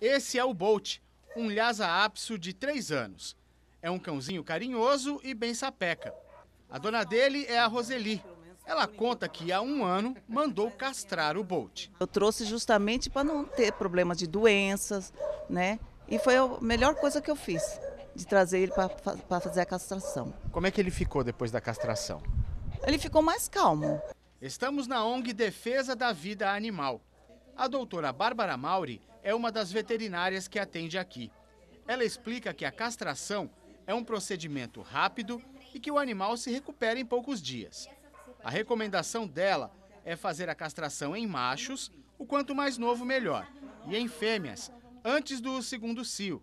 Esse é o Bolt, um lhasa apso de 3 anos. É um cãozinho carinhoso e bem sapeca. A dona dele é a Roseli. Ela conta que há um ano mandou castrar o Bolt. Eu trouxe justamente para não ter problema de doenças, né? E foi a melhor coisa que eu fiz, de trazer ele para fazer a castração. Como é que ele ficou depois da castração? Ele ficou mais calmo. Estamos na ONG Defesa da Vida Animal. A doutora Bárbara Mauri é uma das veterinárias que atende aqui. Ela explica que a castração é um procedimento rápido e que o animal se recupera em poucos dias. A recomendação dela é fazer a castração em machos, o quanto mais novo melhor, e em fêmeas, antes do segundo cio.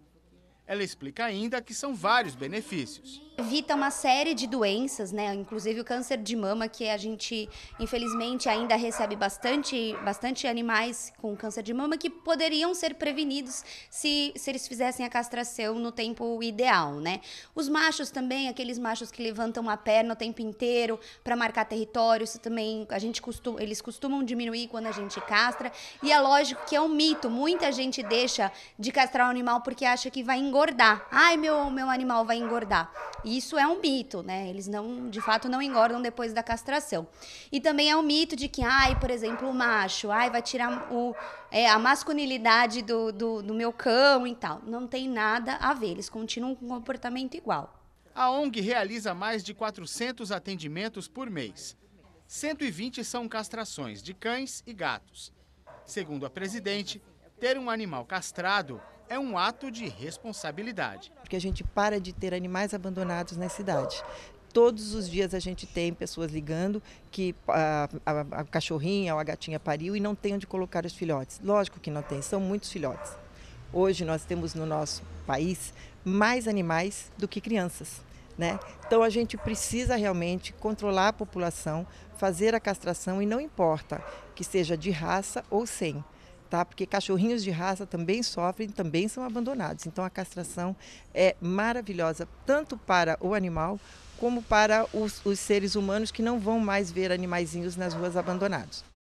Ela explica ainda que são vários benefícios evita uma série de doenças, né? Inclusive o câncer de mama, que a gente, infelizmente, ainda recebe bastante, bastante animais com câncer de mama que poderiam ser prevenidos se, se eles fizessem a castração no tempo ideal, né? Os machos também, aqueles machos que levantam a perna o tempo inteiro para marcar território, isso também a gente costuma, eles costumam diminuir quando a gente castra. E é lógico que é um mito, muita gente deixa de castrar o um animal porque acha que vai engordar. Ai, meu, meu animal vai engordar. Isso é um mito, né? Eles não, de fato, não engordam depois da castração. E também é um mito de que, ai, por exemplo, o macho, ai, vai tirar o, é, a masculinidade do, do, do meu cão e tal. Não tem nada a ver, eles continuam com comportamento igual. A ONG realiza mais de 400 atendimentos por mês. 120 são castrações de cães e gatos. Segundo a presidente, ter um animal castrado é um ato de responsabilidade. Porque a gente para de ter animais abandonados na cidade todos os dias a gente tem pessoas ligando que a, a, a, cachorrinha ou a gatinha pariu e não tem onde colocar os filhotes. Lógico que não tem, são muitos filhotes. Hoje nós temos no nosso país mais animais do que crianças. Né? Então a gente precisa realmente controlar a população, fazer a castração e não importa que seja de raça ou sem tá? Porque cachorrinhos de raça também sofrem, também são abandonados. Então a castração é maravilhosa tanto para o animal como para os, os seres humanos que não vão mais ver animaizinhos nas ruas abandonados.